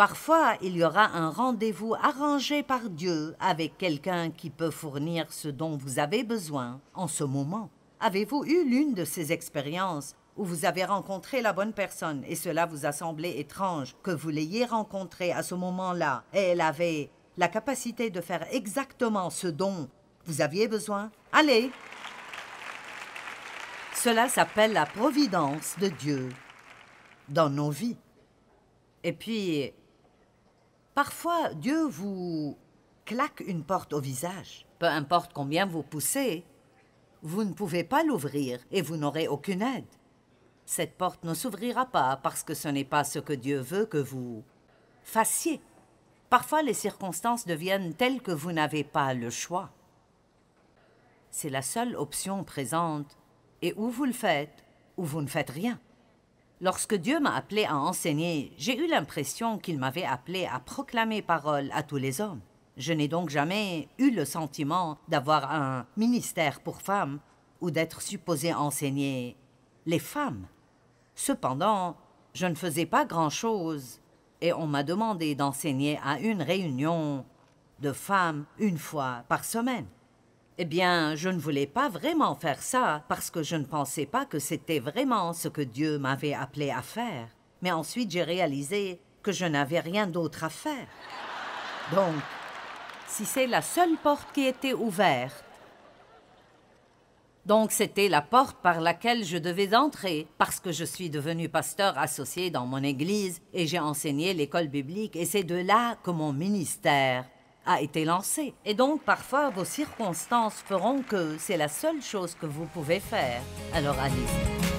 Parfois, il y aura un rendez-vous arrangé par Dieu avec quelqu'un qui peut fournir ce dont vous avez besoin en ce moment. Avez-vous eu l'une de ces expériences où vous avez rencontré la bonne personne et cela vous a semblé étrange que vous l'ayez rencontrée à ce moment-là et elle avait la capacité de faire exactement ce dont vous aviez besoin Allez Cela s'appelle la providence de Dieu dans nos vies. Et puis, Parfois, Dieu vous claque une porte au visage. Peu importe combien vous poussez, vous ne pouvez pas l'ouvrir et vous n'aurez aucune aide. Cette porte ne s'ouvrira pas parce que ce n'est pas ce que Dieu veut que vous fassiez. Parfois, les circonstances deviennent telles que vous n'avez pas le choix. C'est la seule option présente, et ou vous le faites, ou vous ne faites rien. Lorsque Dieu m'a appelé à enseigner, j'ai eu l'impression qu'il m'avait appelé à proclamer parole à tous les hommes. Je n'ai donc jamais eu le sentiment d'avoir un ministère pour femmes ou d'être supposé enseigner les femmes. Cependant, je ne faisais pas grand-chose et on m'a demandé d'enseigner à une réunion de femmes une fois par semaine. Eh bien, je ne voulais pas vraiment faire ça parce que je ne pensais pas que c'était vraiment ce que Dieu m'avait appelé à faire. Mais ensuite, j'ai réalisé que je n'avais rien d'autre à faire. Donc, si c'est la seule porte qui était ouverte, donc c'était la porte par laquelle je devais entrer, parce que je suis devenu pasteur associé dans mon église et j'ai enseigné l'école biblique, et c'est de là que mon ministère a été lancé. Et donc parfois vos circonstances feront que c'est la seule chose que vous pouvez faire. Alors allez.